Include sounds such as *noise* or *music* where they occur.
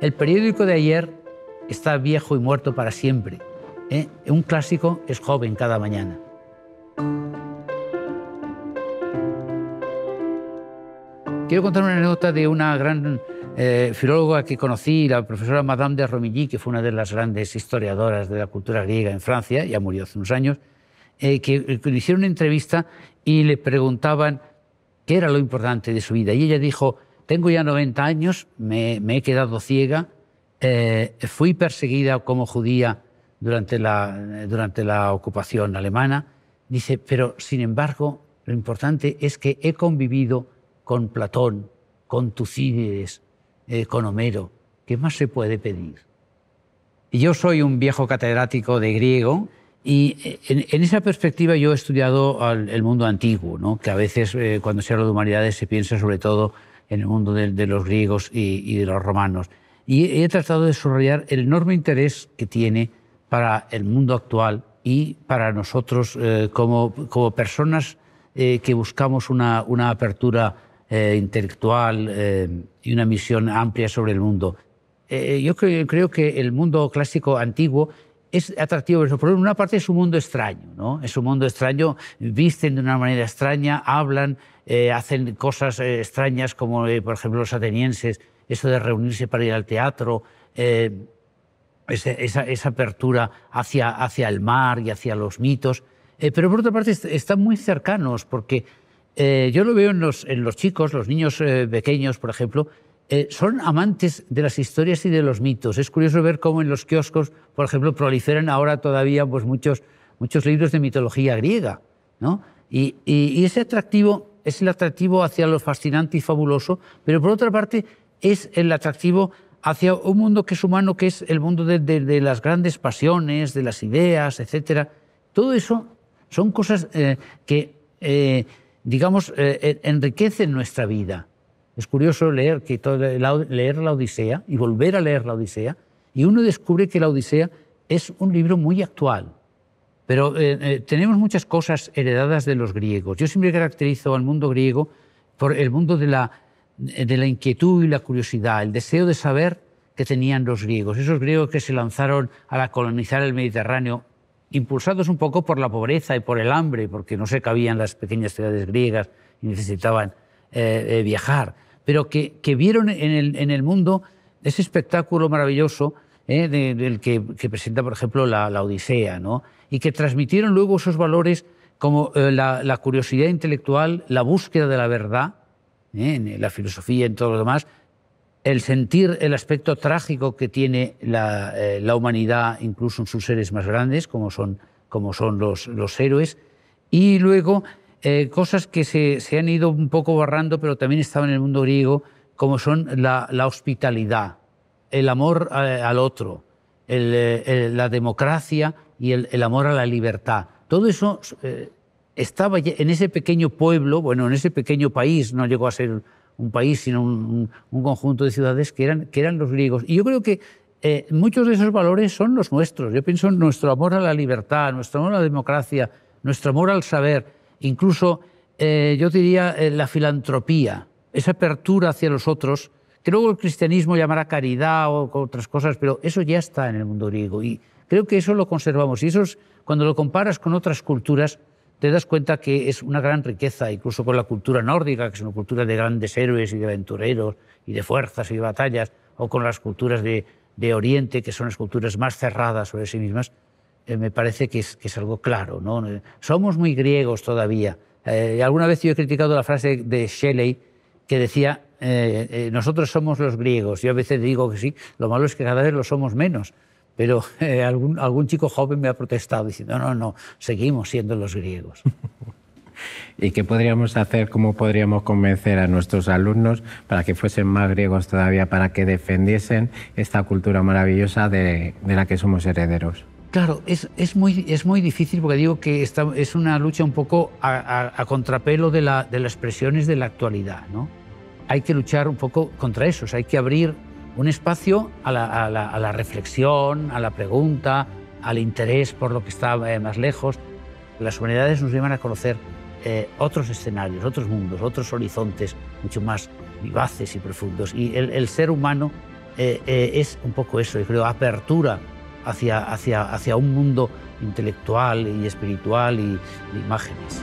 El periódico de ayer está viejo y muerto para siempre. ¿eh? Un clásico es joven cada mañana. Quiero contar una anécdota de una gran eh, filóloga que conocí, la profesora Madame de Romilly, que fue una de las grandes historiadoras de la cultura griega en Francia, ya murió hace unos años, eh, que le hicieron una entrevista y le preguntaban qué era lo importante de su vida. Y ella dijo, tengo ya 90 años, me, he quedado ciega, eh, fui perseguida como judía durante la, durante la ocupación alemana. Dice, pero sin embargo, lo importante es que he convivido con Platón, con Tucídides, eh, con Homero. ¿Qué más se puede pedir? Yo soy un viejo catedrático de griego y eh, en, esa perspectiva yo he estudiado el mundo antiguo, ¿no? que a veces cuando se habla de humanidades se piensa sobre todo en el mundo de, los griegos y, de los romanos. Y he tratado de subrayar el enorme interés que tiene para el mundo actual y para nosotros eh, como, como, personas eh, que buscamos una, apertura eh, intelectual y una misión amplia sobre el mundo. yo creo que el mundo clásico antiguo es atractivo eso. Por una parte es un mundo extraño, ¿no? Es un mundo extraño, visten de una manera extraña, hablan, eh, hacen cosas eh, extrañas como, eh, por ejemplo, los atenienses, eso de reunirse para ir al teatro, esa, apertura hacia, hacia el mar y hacia los mitos. pero por otra parte están muy cercanos porque yo lo veo en los, en los chicos, los niños pequeños, por ejemplo, eh, son amantes de las historias y de los mitos. Es curioso ver cómo en los kioscos, por ejemplo, proliferan ahora todavía pues, muchos, muchos libros de mitología griega. Y, ese atractivo es el atractivo hacia lo fascinante y fabuloso, pero por otra parte es el atractivo hacia un mundo que es humano, que es el mundo de, las grandes pasiones, de las ideas, etcétera. Todo eso son cosas eh, que, eh, digamos, enriquecen nuestra vida. Es curioso leer, la Odisea y volver a leer la Odisea, y uno descubre que la Odisea es un libro muy actual. Pero eh, eh, tenemos muchas cosas heredadas de los griegos. Yo siempre caracterizo al mundo griego por el mundo de la, inquietud y la curiosidad, el deseo de saber que tenían los griegos, esos griegos que se lanzaron a colonizar el Mediterráneo, impulsados un poco por la pobreza y por el hambre, porque no se cabían las pequeñas ciudades griegas y necesitaban eh, viajar pero que, vieron en el, en el, mundo ese espectáculo maravilloso ¿eh? del que, presenta, por ejemplo, la, Odisea, ¿no? y que transmitieron luego esos valores como eh, la, curiosidad intelectual, la búsqueda de la verdad, ¿eh? en la filosofía, en todo lo demás, el sentir el aspecto trágico que tiene la, humanidad, incluso en sus seres más grandes, como son, como son los, los héroes, y luego eh, cosas que se, se, han ido un poco borrando, pero también estaban en el mundo griego, como son la, hospitalidad, el amor eh, al otro, eh, la democracia y el, amor a la libertad. Todo eso estaba en ese pequeño pueblo, bueno, en ese pequeño país, no llegó a ser un país, sino un, conjunto de ciudades que eran, que eran los griegos. Y yo creo que muchos de esos valores son los nuestros. Yo pienso en nuestro amor a la libertad, nuestro amor a la democracia, nuestro amor al saber incluso eh, yo diría eh, la filantropía, esa apertura hacia los otros, que luego el cristianismo llamará caridad o otras cosas, pero eso ya está en el mundo griego y creo que eso lo conservamos y eso cuando lo comparas con otras culturas te das cuenta que es una gran riqueza, incluso con la cultura nórdica, que es una cultura de grandes héroes y de aventureros y de fuerzas y de batallas, o con las culturas de, de Oriente, que son las culturas más cerradas sobre sí mismas, eh, me parece que es, algo claro. ¿no? Somos muy griegos todavía. Eh, alguna vez yo he criticado la frase de Shelley que decía, eh, nosotros somos los griegos. Yo a veces digo que sí, lo malo es que cada vez lo somos menos. Pero *laughs* algún, chico joven me ha protestado diciendo, no, no, no, seguimos siendo los griegos. *laughs* ¿Y qué podríamos hacer? ¿Cómo podríamos convencer a nuestros alumnos para que fuesen más griegos todavía, para que defendiesen esta cultura maravillosa de la que somos herederos? Claro, es, muy, es muy difícil porque digo que es una lucha un poco a, contrapelo de, las presiones de la actualidad. Hay que luchar un poco contra eso, o sea, hay que abrir un espacio a la, reflexión, a la pregunta, al interés por lo que está eh, más lejos. Las humanidades nos llevan a conocer eh, otros escenarios, otros mundos, otros horizontes mucho más vivaces y profundos. Y el, ser humano eh, es un poco eso, yo creo, apertura hacia, un mundo intelectual y espiritual y de imágenes.